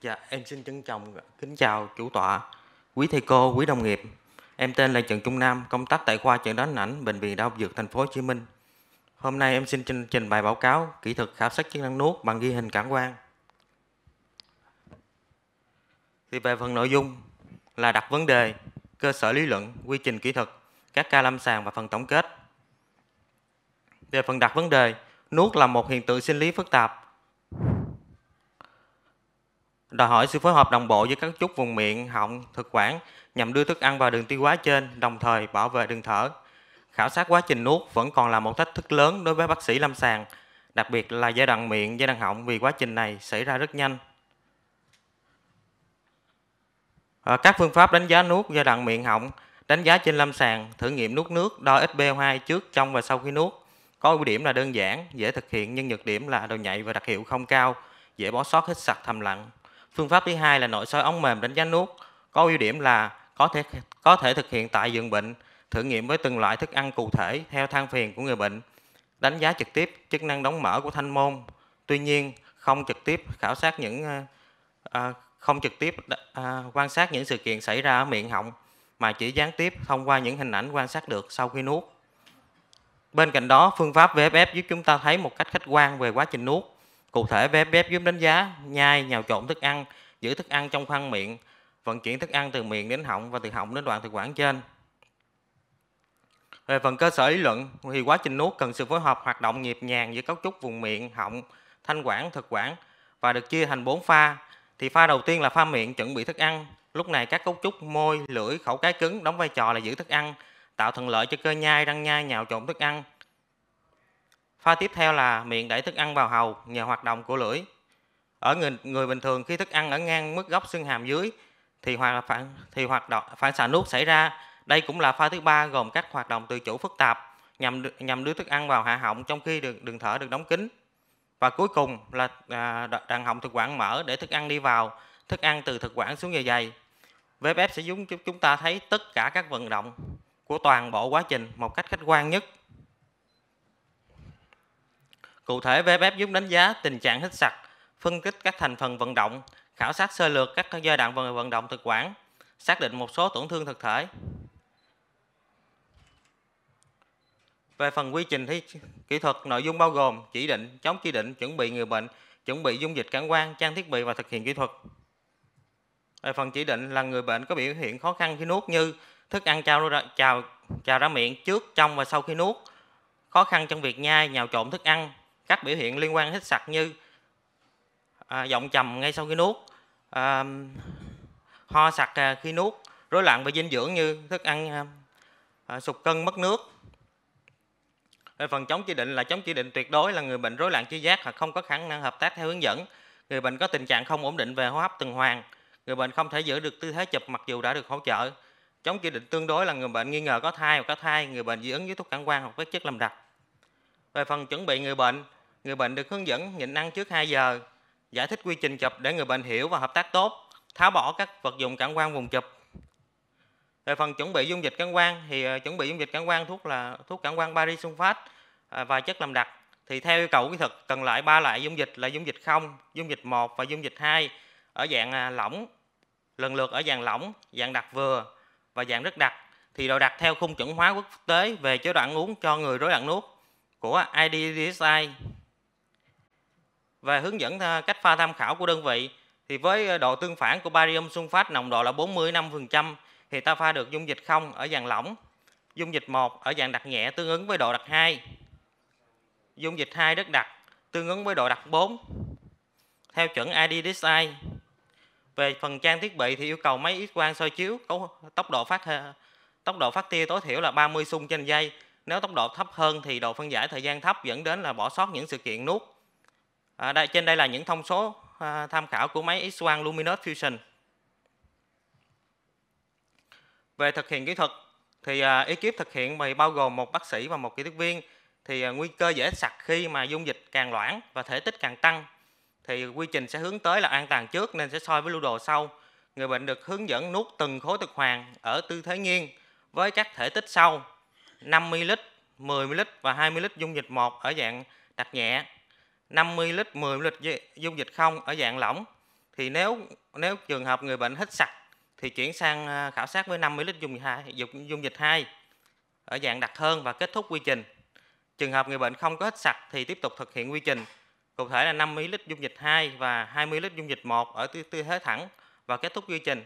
Dạ, em xin trân trọng kính chào chủ tọa, quý thầy cô, quý đồng nghiệp. Em tên là Trần Trung Nam, công tác tại khoa chẩn đoán ảnh bệnh viện Đại học Dược thành phố Hồ Chí Minh. Hôm nay em xin trình, trình bày báo cáo kỹ thuật khảo sát chức năng nuốt bằng ghi hình cảm quan. Thì về phần nội dung là đặt vấn đề, cơ sở lý luận, quy trình kỹ thuật, các ca lâm sàng và phần tổng kết. Về phần đặt vấn đề, nuốt là một hiện tượng sinh lý phức tạp đòi hỏi sự phối hợp đồng bộ giữa các chút vùng miệng, họng, thực quản nhằm đưa thức ăn vào đường tiêu hóa trên, đồng thời bảo vệ đường thở. Khảo sát quá trình nuốt vẫn còn là một thách thức lớn đối với bác sĩ lâm sàng, đặc biệt là giai đoạn miệng, giai đoạn họng vì quá trình này xảy ra rất nhanh. À, các phương pháp đánh giá nuốt giai đoạn miệng họng đánh giá trên lâm sàng, thử nghiệm nuốt nước, đo SpO2 trước, trong và sau khi nuốt. Có ưu điểm là đơn giản, dễ thực hiện nhưng nhược điểm là độ nhạy và đặc hiệu không cao, dễ bỏ sót hít sặc thầm lặng. Phương pháp thứ hai là nội soi ống mềm đánh giá nuốt, có ưu điểm là có thể có thể thực hiện tại giường bệnh, thử nghiệm với từng loại thức ăn cụ thể theo than phiền của người bệnh, đánh giá trực tiếp chức năng đóng mở của thanh môn. Tuy nhiên, không trực tiếp khảo sát những à, không trực tiếp à, quan sát những sự kiện xảy ra ở miệng họng mà chỉ gián tiếp thông qua những hình ảnh quan sát được sau khi nuốt. Bên cạnh đó, phương pháp VFF giúp chúng ta thấy một cách khách quan về quá trình nuốt, Cụ thể bếp bếp giúp đánh giá nhai, nhào trộn thức ăn, giữ thức ăn trong khoang miệng, vận chuyển thức ăn từ miệng đến họng và từ họng đến đoạn thực quản trên. Về phần cơ sở lý luận thì quá trình nuốt cần sự phối hợp hoạt động nhịp nhàng giữa cấu trúc vùng miệng, họng, thanh quản, thực quản và được chia thành 4 pha. Thì pha đầu tiên là pha miệng chuẩn bị thức ăn. Lúc này các cấu trúc môi, lưỡi, khẩu cái cứng đóng vai trò là giữ thức ăn, tạo thuận lợi cho cơ nhai, răng nhai nhào trộn thức ăn Pha tiếp theo là miệng đẩy thức ăn vào hầu nhờ hoạt động của lưỡi. Ở người, người bình thường khi thức ăn ở ngang mức góc xương hàm dưới thì hoạt phản thì hoạt động phản xạ nuốt xảy ra. Đây cũng là pha thứ ba gồm các hoạt động tự chủ phức tạp nhằm nhằm đưa thức ăn vào hạ họng trong khi đường đường thở được đóng kín. Và cuối cùng là à, đàn họng thực quản mở để thức ăn đi vào, thức ăn từ thực quản xuống dạ dày. VFF sẽ giúp chúng ta thấy tất cả các vận động của toàn bộ quá trình một cách khách quan nhất Cụ thể, VFF giúp đánh giá tình trạng hít sặc, phân tích các thành phần vận động, khảo sát sơ lược các giai đoạn vận động thực quản, xác định một số tổn thương thực thể. Về phần quy trình thi kỹ thuật, nội dung bao gồm chỉ định, chống chỉ định, chuẩn bị người bệnh, chuẩn bị dung dịch cản quan trang thiết bị và thực hiện kỹ thuật. Về phần chỉ định là người bệnh có biểu hiện khó khăn khi nuốt như thức ăn trào ra, trào, trào ra miệng trước, trong và sau khi nuốt, khó khăn trong việc nhai, nhào trộn thức ăn, các biểu hiện liên quan hít sặc như à, giọng trầm ngay sau khi nuốt à, ho sặc à, khi nuốt rối loạn về dinh dưỡng như thức ăn à, à, sụt cân mất nước về phần chống chỉ định là chống chỉ định tuyệt đối là người bệnh rối loạn chi giác hoặc không có khả năng hợp tác theo hướng dẫn người bệnh có tình trạng không ổn định về hô hấp tuần hoàn người bệnh không thể giữ được tư thế chụp mặc dù đã được hỗ trợ chống chỉ định tương đối là người bệnh nghi ngờ có thai hoặc có thai người bệnh dị ứng với thuốc cản quang hoặc các chất làm đặc về phần chuẩn bị người bệnh người bệnh được hướng dẫn nhịn ăn trước 2 giờ, giải thích quy trình chụp để người bệnh hiểu và hợp tác tốt, tháo bỏ các vật dụng cản quan vùng chụp. Về phần chuẩn bị dung dịch cản quan thì ờ, chuẩn bị dung dịch cản quan thuốc là thuốc cản quan bari sunfat ờ, và chất làm đặc. Thì theo yêu cầu kỹ thuật cần loại ba loại dung dịch là dung dịch không, dung dịch 1 và dung dịch 2 ở dạng à, lỏng, lần lượt ở dạng lỏng, dạng đặc vừa và dạng rất đặc thì đồ đặc theo khung chuẩn hóa quốc tế về chế độ ăn uống cho người rối loạn nuốt của IDDSI và hướng dẫn cách pha tham khảo của đơn vị thì với ờ, độ tương phản của barium sunfat nồng độ là 40 5% thì ta pha được dung dịch không ở dạng lỏng, dung dịch 1 ở dạng đặc nhẹ tương ứng với độ đặc 2. Dung dịch 2 rất đặc tương ứng với độ đặc 4 theo chuẩn IDDSI. Về phần trang thiết bị thì yêu cầu máy X quang soi chiếu có tốc độ phát tốc độ phát tia tối thiểu là 30 xung trên giây. Nếu tốc độ thấp hơn thì độ phân giải thời gian thấp dẫn đến là bỏ sót những sự kiện nuốt À, đây, trên đây là những thông số à, tham khảo của máy X1 Luminous Fusion. Về thực hiện kỹ thuật thì à, ekip thực hiện thì bao gồm một bác sĩ và một kỹ thuật viên thì à, nguy cơ dễ sặc khi mà dung dịch càng loãng và thể tích càng tăng thì quy trình sẽ hướng tới là an toàn trước nên sẽ soi với lưu đồ sau. Người bệnh được hướng dẫn nuốt từng khối thực hoàng ở tư thế nghiêng với các thể tích sau 5 ml, 10 ml và 20 ml dung dịch một ở dạng đặc nhẹ 50 lít 10 lít dung dịch không ở dạng lỏng thì nếu nếu trường hợp người bệnh hết sạch, thì chuyển sang à, khảo sát với 50 lít dung dịch 2 dung dịch 2 ở dạng đặc hơn và kết thúc quy trình. Trường hợp người bệnh không có hết sạch, thì tiếp tục thực hiện quy trình cụ thể là 50 lít dung dịch 2 và 20 lít dung dịch 1 ở tư, tư thế thẳng và kết thúc quy trình.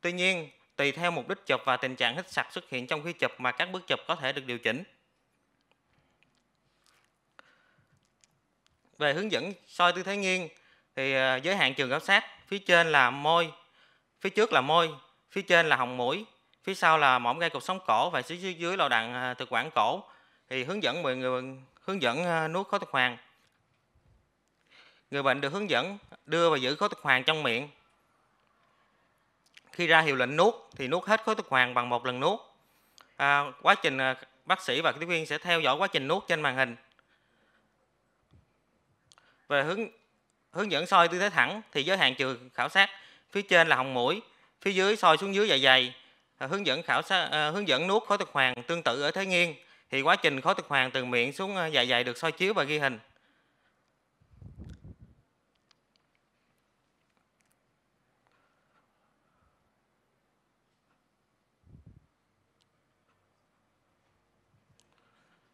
Tuy nhiên, tùy theo mục đích chụp và tình trạng hít sạch xuất hiện trong khi chụp mà các bước chụp có thể được điều chỉnh. về hướng dẫn soi tư thế nghiêng thì à, giới hạn trường khảo sát phía trên là môi, phía trước là môi, phía trên là hồng mũi, phía sau là mỏm gai cột sống cổ và phía dưới là đạn à, thực quản cổ. Thì hướng dẫn mọi người hướng dẫn à, nuốt khối thực hoàn Người bệnh được hướng dẫn đưa và giữ khối thực hoàn trong miệng. Khi ra hiệu lệnh nuốt thì nuốt hết khối thực hoàn bằng một lần nuốt. À, quá trình bác sĩ và tiếp viên sẽ theo dõi quá trình nuốt trên màn hình về hướng hướng dẫn soi tư thế thẳng thì giới hạn trừ khảo sát phía trên là họng mũi phía dưới soi xuống dưới dạ dày hướng dẫn khảo sát ờ, hướng dẫn nuốt khối thực hoàng tương tự ở thế nghiêng thì quá trình khối thực hoàng từ miệng xuống ờ, dạ dày được soi chiếu và ghi hình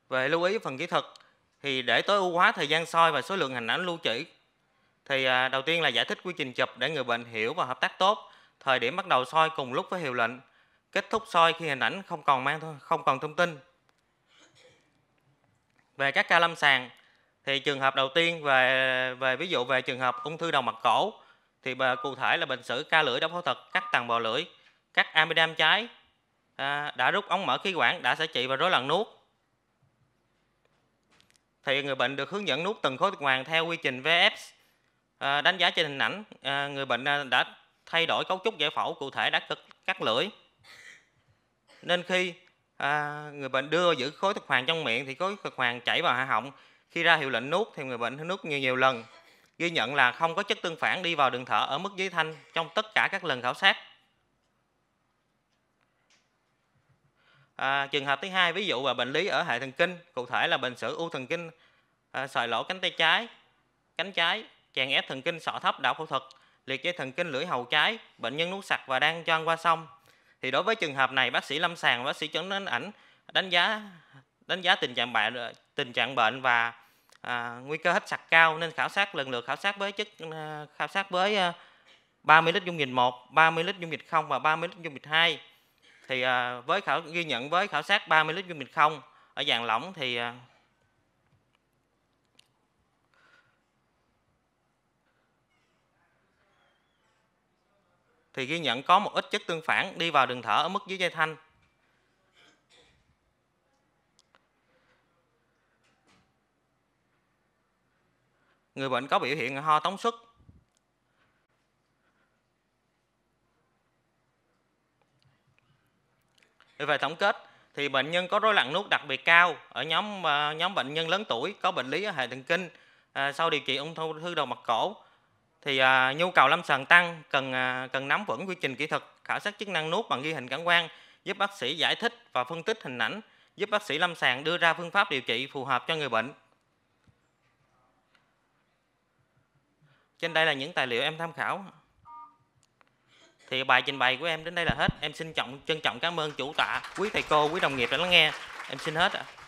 về lưu ý phần kỹ thuật thì để tối ưu hóa thời gian soi và số lượng hình ảnh lưu trữ thì à, đầu tiên là giải thích quy trình chụp để người bệnh hiểu và hợp tác tốt thời điểm bắt đầu soi cùng lúc với hiệu lệnh kết thúc soi khi hình ảnh không còn mang không còn thông tin về các ca lâm sàng thì trường hợp đầu tiên về về ví dụ về trường hợp ung thư đầu mặt cổ thì bà, cụ thể là bệnh sử ca lưỡi đã phẫu thuật cắt tầng bò lưỡi cắt amidam trái à, đã rút ống mở khí quản đã xả trị và rối loạn nuốt thì người bệnh được hướng dẫn nuốt từng khối thực hoàn theo quy trình VFs à, đánh giá trên hình ảnh à, người bệnh à, đã thay đổi cấu trúc giải phẫu cụ thể đã cắt lưỡi nên khi à, người bệnh đưa giữ khối thực hoàn trong miệng thì khối thực hoàn chảy vào hạ họng khi ra hiệu lệnh nuốt thì người bệnh nuốt nhiều nhiều lần ghi nhận là không có chất tương phản đi vào đường thở ở mức dưới thanh trong tất cả các lần khảo sát À, trường hợp thứ hai ví dụ là bệnh lý ở hệ thần kinh, cụ thể là bệnh sử u thần kinh, à, sòi lỗ cánh tay trái, cánh trái, chèn ép thần kinh sọ thấp đạo phẫu thuật, liệt dây thần kinh lưỡi hầu trái, bệnh nhân nuốt sặc và đang cho ăn qua sông. Thì đối với trường hợp này bác sĩ lâm sàng bác sĩ chẩn đoán ảnh đánh giá đánh giá tình trạng bệnh tình trạng bệnh và à, nguy cơ hết sặc cao nên khảo sát lần lượt khảo sát với chất à, khảo sát với 30 à, lít dung dịch 1, 30 lít dung dịch 0 và 30 lít dung dịch 2 thì à, với khảo ghi nhận với khảo sát 30 lít dung dịch không ở dạng lỏng thì à, thì ghi nhận có một ít chất tương phản đi vào đường thở ở mức dưới dây thanh. Người bệnh có biểu hiện ho tống xuất về tổng kết thì bệnh nhân có rối loạn nuốt đặc biệt cao ở nhóm ờ, nhóm bệnh nhân lớn tuổi có bệnh lý ở hệ thần kinh ờ, sau điều trị ung thư đầu mặt cổ thì ờ, nhu cầu lâm sàng tăng cần cần nắm vững quy trình kỹ thuật khảo sát chức năng nuốt bằng ghi hình cảm quan giúp bác sĩ giải thích và phân tích hình ảnh giúp bác sĩ lâm sàng đưa ra phương pháp điều trị phù hợp cho người bệnh trên đây là những tài liệu em tham khảo thì bài trình bày của em đến đây là hết em xin trọng trân trọng cảm ơn chủ tọa quý thầy cô quý đồng nghiệp đã lắng nghe em xin hết ạ à.